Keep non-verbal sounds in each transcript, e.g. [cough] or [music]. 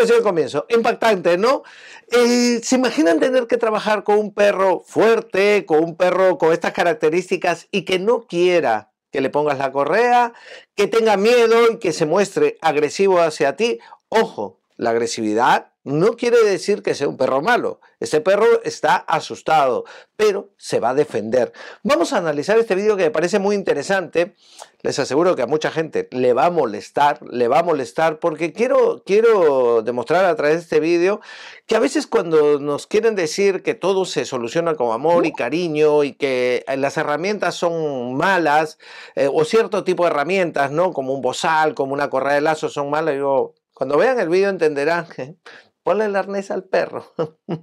pareció el comienzo? Impactante, ¿no? Eh, ¿Se imaginan tener que trabajar con un perro fuerte, con un perro con estas características y que no quiera que le pongas la correa, que tenga miedo y que se muestre agresivo hacia ti? Ojo, la agresividad no quiere decir que sea un perro malo. Ese perro está asustado, pero se va a defender. Vamos a analizar este vídeo que me parece muy interesante. Les aseguro que a mucha gente le va a molestar, le va a molestar, porque quiero, quiero demostrar a través de este vídeo que a veces cuando nos quieren decir que todo se soluciona con amor y cariño y que las herramientas son malas eh, o cierto tipo de herramientas, ¿no? Como un bozal, como una correa de lazo son malas, yo cuando vean el vídeo entenderán. ¿eh? Ponle el arnés al perro.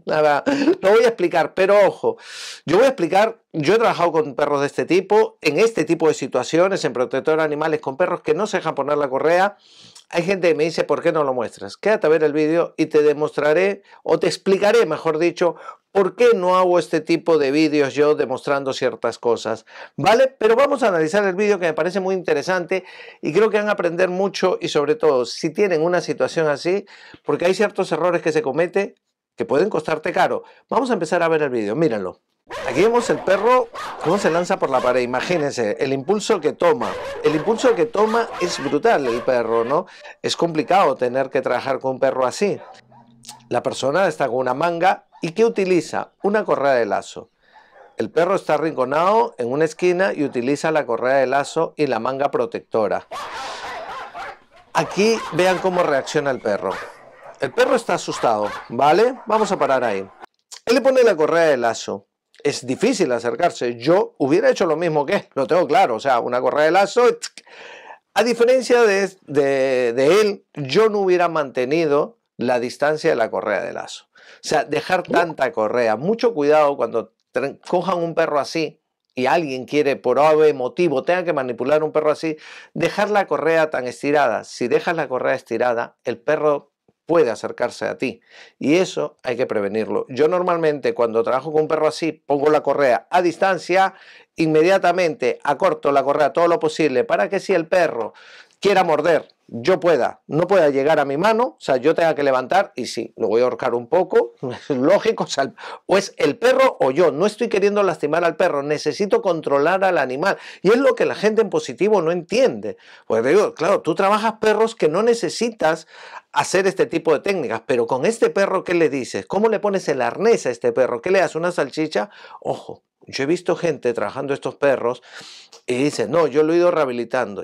Nada, [laughs] lo voy a explicar, pero ojo, yo voy a explicar, yo he trabajado con perros de este tipo, en este tipo de situaciones, en protector de animales con perros que no se dejan poner la correa. Hay gente que me dice, ¿por qué no lo muestras? Quédate a ver el vídeo y te demostraré, o te explicaré, mejor dicho, ¿Por qué no hago este tipo de vídeos yo demostrando ciertas cosas? ¿Vale? Pero vamos a analizar el vídeo que me parece muy interesante y creo que van a aprender mucho y sobre todo si tienen una situación así, porque hay ciertos errores que se cometen que pueden costarte caro. Vamos a empezar a ver el vídeo, mírenlo. Aquí vemos el perro cómo se lanza por la pared, imagínense, el impulso que toma. El impulso que toma es brutal el perro, ¿no? Es complicado tener que trabajar con un perro así. La persona está con una manga ¿Y qué utiliza? Una correa de lazo. El perro está arrinconado en una esquina y utiliza la correa de lazo y la manga protectora. Aquí vean cómo reacciona el perro. El perro está asustado, ¿vale? Vamos a parar ahí. Él le pone la correa de lazo. Es difícil acercarse. Yo hubiera hecho lo mismo que él, lo tengo claro. O sea, una correa de lazo. A diferencia de, de él, yo no hubiera mantenido la distancia de la correa de lazo. O sea, dejar tanta correa. Mucho cuidado cuando cojan un perro así y alguien quiere por ave motivo, tenga que manipular un perro así, dejar la correa tan estirada. Si dejas la correa estirada, el perro puede acercarse a ti. Y eso hay que prevenirlo. Yo normalmente cuando trabajo con un perro así, pongo la correa a distancia, inmediatamente acorto la correa todo lo posible para que si el perro quiera morder, yo pueda, no pueda llegar a mi mano, o sea, yo tenga que levantar y sí, lo voy a ahorcar un poco, [laughs] es lógico, o, o es el perro o yo, no estoy queriendo lastimar al perro, necesito controlar al animal y es lo que la gente en positivo no entiende, pues digo, claro, tú trabajas perros que no necesitas hacer este tipo de técnicas, pero con este perro, ¿qué le dices? ¿Cómo le pones el arnés a este perro? ¿Qué le das? ¿Una salchicha? Ojo, yo he visto gente trabajando estos perros y dice no, yo lo he ido rehabilitando.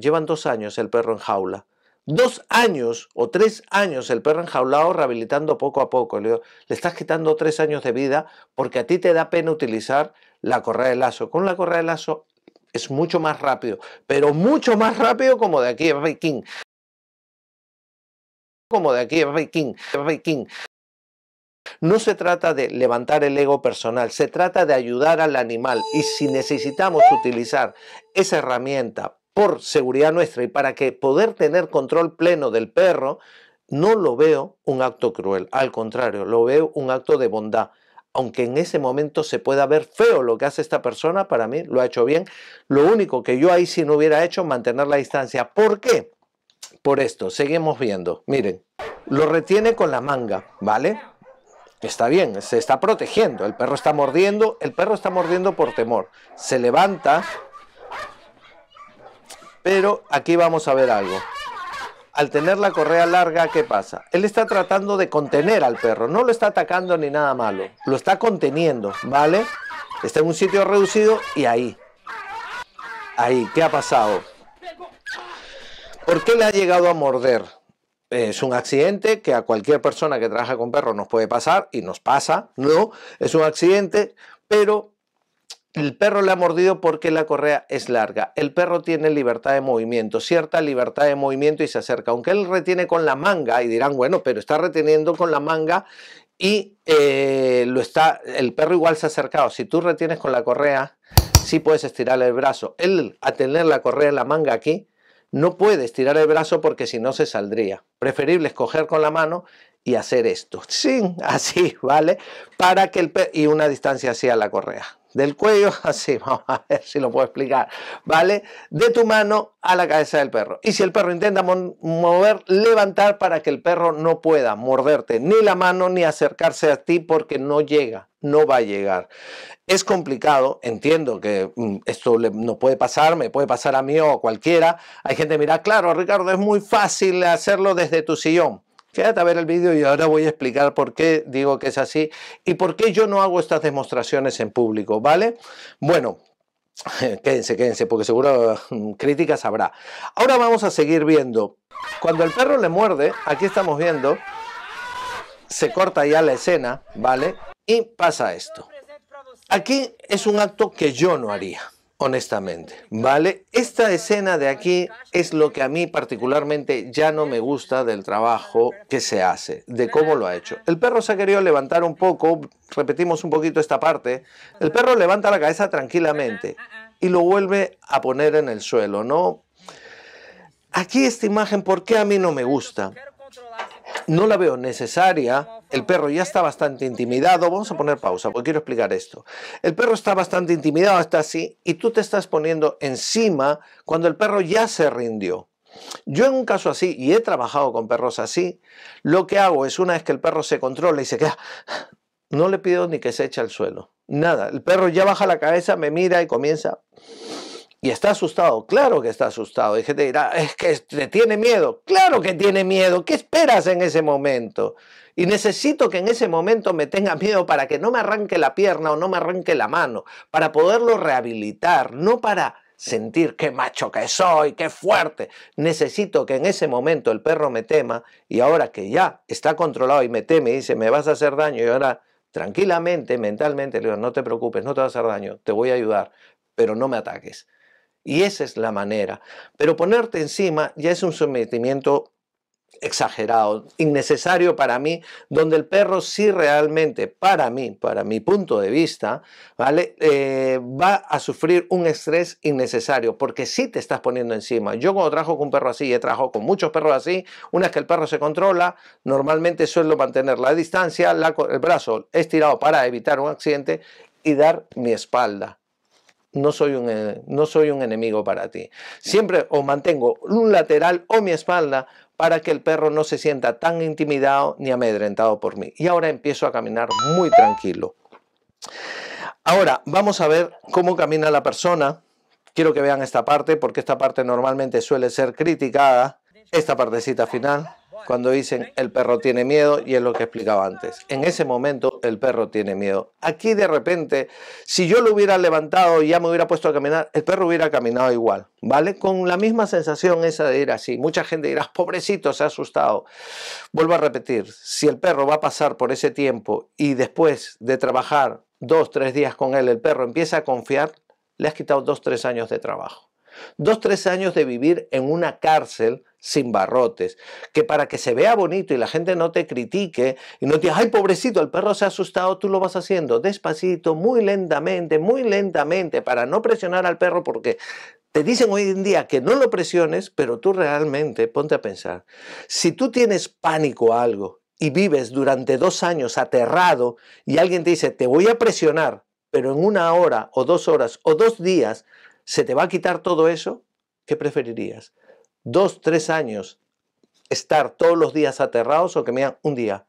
Llevan dos años el perro en jaula. Dos años o tres años el perro enjaulado rehabilitando poco a poco. Le, estás quitando tres años de vida porque a ti te da pena utilizar la correa de lazo. Con la correa de lazo es mucho más rápido, pero mucho más rápido como de aquí a King. Como de aquí a No se trata de levantar el ego personal, se trata de ayudar al animal y si necesitamos utilizar esa herramienta por seguridad nuestra y para que poder tener control pleno del perro, no lo veo un acto cruel, al contrario, lo veo un acto de bondad. Aunque en ese momento se pueda ver feo lo que hace esta persona, para mí lo ha hecho bien. Lo único que yo ahí si no hubiera hecho, mantener la distancia. ¿Por qué? Por esto, seguimos viendo. Miren, lo retiene con la manga, ¿vale? Está bien, se está protegiendo. El perro está mordiendo, el perro está mordiendo por temor. Se levanta, pero aquí vamos a ver algo. Al tener la correa larga, ¿qué pasa? Él está tratando de contener al perro, no lo está atacando ni nada malo, lo está conteniendo, ¿vale? Está en un sitio reducido y ahí. Ahí, ¿qué ha pasado? ¿Por qué le ha llegado a morder? Es un accidente que a cualquier persona que trabaja con perros nos puede pasar y nos pasa, ¿no? Es un accidente, pero el perro le ha mordido porque la correa es larga. El perro tiene libertad de movimiento, cierta libertad de movimiento y se acerca. Aunque él retiene con la manga, y dirán, bueno, pero está reteniendo con la manga y eh, lo está, el perro igual se ha acercado. Si tú retienes con la correa, sí puedes estirar el brazo. Él, a tener la correa en la manga aquí, no puede estirar el brazo porque si no se saldría. Preferible escoger con la mano y hacer esto. [laughs] Sí, así, ¿vale? Para que el perro... y una distancia así a la correa del cuello, [laughs] así, vamos a ver si lo puedo explicar, ¿vale? De tu mano a la cabeza del perro. Y si el perro intenta mover, levantar para que el perro no pueda morderte ni la mano ni acercarse a ti porque no llega, no va a llegar. Es complicado, entiendo que mm, esto no puede pasar, me puede pasar a mí o a cualquiera. Hay gente que mira, claro, Ricardo, es muy fácil hacerlo desde tu sillón. Quédate a ver el vídeo y ahora voy a explicar por qué digo que es así y por qué yo no hago estas demostraciones en público, ¿vale? Bueno, [laughs] quédense, quédense, porque seguro mm, críticas habrá. Ahora vamos a seguir viendo. Cuando el perro le muerde, aquí estamos viendo, se corta ya la escena, ¿vale? Y pasa esto. Aquí es un acto que yo no haría honestamente, ¿vale? Esta escena de aquí es lo que a mí particularmente ya no me gusta del trabajo que se hace, de cómo lo ha hecho. El perro se ha querido levantar un poco, repetimos un poquito esta parte, el perro levanta la cabeza tranquilamente y lo vuelve a poner en el suelo, ¿no? Aquí esta imagen, ¿por qué a mí no me gusta? No la veo necesaria. El perro ya está bastante intimidado. Vamos a poner pausa porque quiero explicar esto. El perro está bastante intimidado, está así, y tú te estás poniendo encima cuando el perro ya se rindió. Yo en un caso así, y he trabajado con perros así, lo que hago es una vez que el perro se controla y se queda, no le pido ni que se eche al suelo. Nada, el perro ya baja la cabeza, me mira y comienza. Y está asustado, claro que está asustado. Y gente dirá, es que te tiene miedo, claro que tiene miedo. ¿Qué esperas en ese momento? Y necesito que en ese momento me tenga miedo para que no me arranque la pierna o no me arranque la mano, para poderlo rehabilitar, no para sentir qué macho que soy, qué fuerte. Necesito que en ese momento el perro me tema y ahora que ya está controlado y me teme y dice, me vas a hacer daño y ahora tranquilamente, mentalmente le digo, no te preocupes, no te vas a hacer daño, te voy a ayudar, pero no me ataques. Y esa es la manera. Pero ponerte encima ya es un sometimiento exagerado, innecesario para mí, donde el perro sí realmente, para mí, para mi punto de vista, ¿vale? Eh, va a sufrir un estrés innecesario, porque si te estás poniendo encima. Yo cuando trabajo con un perro así, he trabajado con muchos perros así, una vez que el perro se controla, normalmente suelo mantener la distancia, el brazo estirado para evitar un accidente y dar mi espalda no soy, un, eh, no soy un enemigo para ti. Siempre o mantengo un lateral o mi espalda para que el perro no se sienta tan intimidado ni amedrentado por mí. Y ahora empiezo a caminar muy tranquilo. Ahora vamos a ver cómo camina la persona. Quiero que vean esta parte porque esta parte normalmente suele ser criticada. Esta partecita final cuando dicen el perro tiene miedo y es lo que explicaba antes. En ese momento el perro tiene miedo. Aquí de repente, si yo lo hubiera levantado y ya me hubiera puesto a caminar, el perro hubiera caminado igual, ¿vale? Con la misma sensación esa de ir así. Mucha gente dirá, pobrecito, se ha asustado. Vuelvo a repetir, si el perro va a pasar por ese tiempo y después de trabajar dos, tres días con él, el perro empieza a confiar, le has quitado dos, tres años de trabajo. Dos, tres años de vivir en una cárcel sin barrotes, que para que se vea bonito y la gente no te critique y no te diga, ay pobrecito, el perro se ha asustado, tú lo vas haciendo despacito, muy lentamente, muy lentamente, para no presionar al perro porque te dicen hoy en día que no lo presiones, pero tú realmente ponte a pensar, si tú tienes pánico a algo y vives durante dos años aterrado y alguien te dice, te voy a presionar, pero en una hora o dos horas o dos días, ¿se te va a quitar todo eso? ¿Qué preferirías? dos, tres años estar todos los días aterrados o que me digan un día.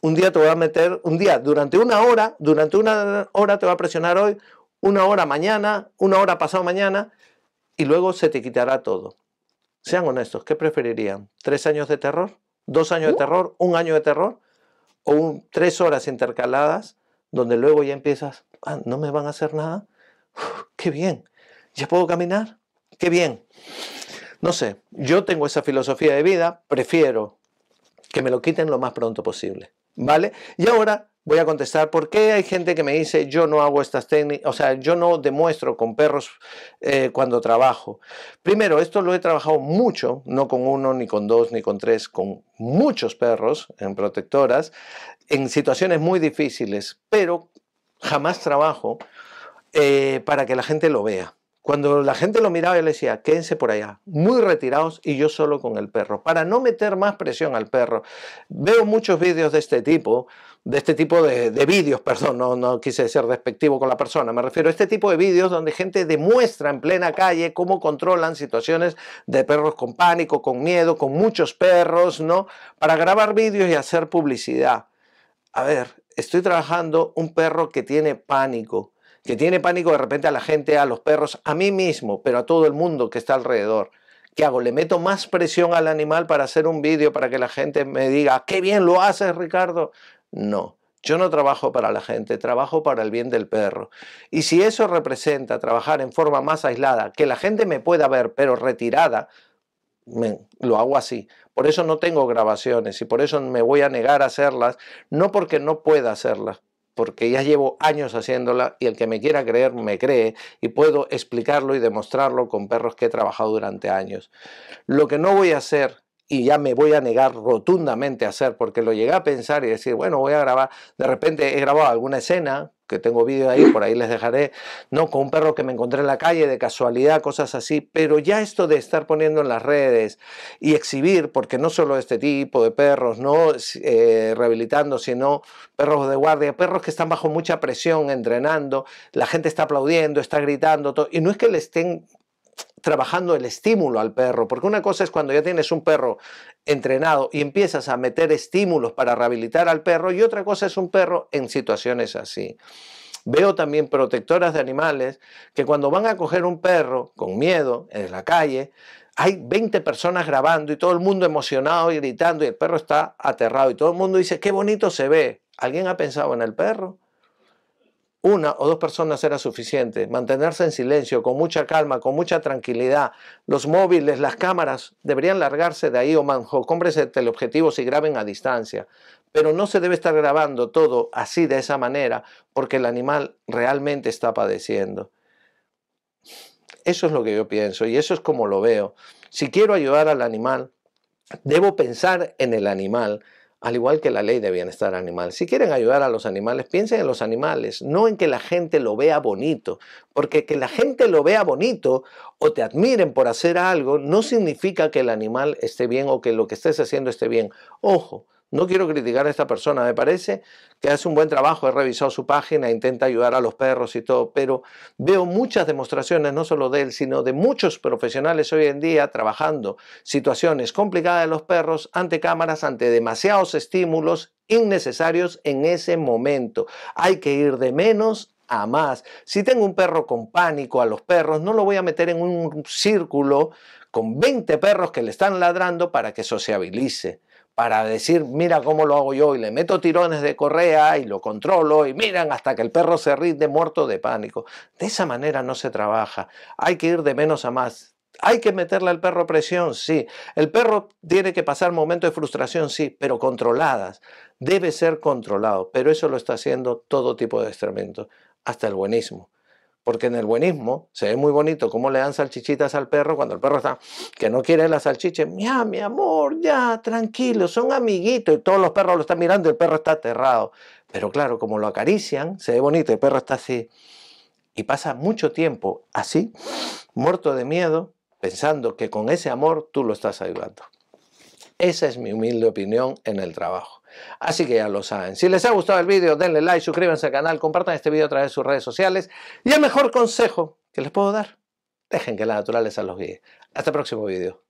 Un día te voy a meter, un día, durante una hora, durante una hora te va a presionar hoy, una hora mañana, una hora pasado mañana, y luego se te quitará todo. Sean honestos, ¿qué preferirían? ¿Tres años de terror? ¿Dos años de uh. terror? ¿Un año de terror? ¿O tres horas intercaladas donde luego ya empiezas, ah, no me van a hacer nada? ¡Qué bien! ¿Ya puedo caminar? ¡Qué bien! No sé, yo tengo esa filosofía de vida, prefiero que me lo quiten lo más pronto posible. ¿Vale? Y ahora voy a contestar por qué hay gente que me dice yo no hago estas técnicas, o sea, yo no demuestro con perros eh, cuando trabajo. Primero, esto lo he trabajado mucho, no con uno, ni con dos, ni con tres, con muchos perros en protectoras, en situaciones muy difíciles, pero jamás trabajo eh, para que la gente lo vea. Cuando la gente lo miraba, yo le decía, quédense por allá, muy retirados y yo solo con el perro, para no meter más presión al perro. Veo muchos vídeos de este tipo, de este tipo de, vídeos, [laughs] perdón, no, quise ser despectivo con la persona, me refiero a este tipo de vídeos donde gente demuestra en plena calle cómo controlan situaciones de perros con pánico, con miedo, con muchos perros, ¿no? Para grabar vídeos y hacer publicidad. A ver, estoy trabajando un perro que tiene pánico que tiene pánico de repente a la gente, a los perros, a mí mismo, pero a todo el mundo que está alrededor. ¿Qué hago? ¿Le meto más presión al animal para hacer un vídeo para que la gente me diga, ah, qué bien lo haces, Ricardo? No. Yo no trabajo para la gente, trabajo para el bien del perro. Y si eso representa trabajar en forma más aislada, que la gente me pueda ver, pero retirada, lo hago así. Por eso no tengo grabaciones y por eso me voy a negar a hacerlas, no porque no pueda hacerlas, porque ya llevo años haciéndola y el que me quiera creer me cree y puedo explicarlo y demostrarlo con perros que he trabajado durante años. Lo que no voy a hacer y ya me voy a negar rotundamente a hacer porque lo llegué a pensar y decir, bueno, voy a grabar, de repente he grabado alguna escena que tengo vídeo ahí, por ahí les dejaré, no, con un perro que me encontré en la calle de casualidad, cosas así, pero ya esto de estar poniendo en las redes y exhibir, porque no solo este tipo de perros, no eh, rehabilitando, sino perros de guardia, perros que están bajo mucha presión entrenando, la gente está aplaudiendo, está gritando, todo, y no es que le estén trabajando el estímulo al perro, porque una cosa es cuando ya tienes un perro entrenado y empiezas a meter estímulos para rehabilitar al perro y otra cosa es un perro en situaciones así. Veo también protectoras de animales que cuando van a coger un perro con miedo en la calle, hay 20 personas grabando y todo el mundo emocionado y gritando y el perro está aterrado y todo el mundo dice, qué bonito se ve. ¿Alguien ha pensado en el perro? una o dos personas era suficiente. Mantenerse en silencio, con mucha calma, con mucha tranquilidad. Los móviles, las cámaras deberían largarse de ahí o el teleobjetivos y graben a distancia. Pero no se debe estar grabando todo así, de esa manera, porque el animal realmente está padeciendo. Eso es lo que yo pienso y eso es como lo veo. Si quiero ayudar al animal, debo pensar en el animal al igual que la ley de bienestar animal. Si quieren ayudar a los animales, piensen en los animales, no en que la gente lo vea bonito, porque que la gente lo vea bonito o te admiren por hacer algo no significa que el animal esté bien o que lo que estés haciendo esté bien. Ojo, no quiero criticar a esta persona, me parece que hace un buen trabajo, he revisado su página, intenta ayudar a los perros y todo, pero veo muchas demostraciones, no solo de él, sino de muchos profesionales hoy en día trabajando situaciones complicadas de los perros ante cámaras, ante demasiados estímulos innecesarios en ese momento. Hay que ir de menos a más. Si tengo un perro con pánico a los perros, no lo voy a meter en un círculo con 20 perros que le están ladrando para que sociabilice para decir, mira cómo lo hago yo, y le meto tirones de correa y lo controlo, y miran hasta que el perro se rinde muerto de pánico. De esa manera no se trabaja, hay que ir de menos a más. ¿Hay que meterle al perro presión? Sí. ¿El perro tiene que pasar momentos de frustración? Sí, pero controladas. Debe ser controlado, pero eso lo está haciendo todo tipo de extremento, hasta el buenismo. Porque en el buenismo se ve muy bonito cómo le dan salchichitas al perro cuando el perro está que no quiere la salchicha. Mía, mi amor, ya, tranquilo, son amiguitos. Y todos los perros lo están mirando y el perro está aterrado. Pero claro, como lo acarician, se ve bonito, el perro está así. Y pasa mucho tiempo así, muerto de miedo, pensando que con ese amor tú lo estás ayudando. Esa es mi humilde opinión en el trabajo. Así que ya lo saben. Si les ha gustado el vídeo, denle like, suscríbanse al canal, compartan este vídeo a través de sus redes sociales. Y el mejor consejo que les puedo dar, dejen que la naturaleza los guíe. Hasta el próximo vídeo.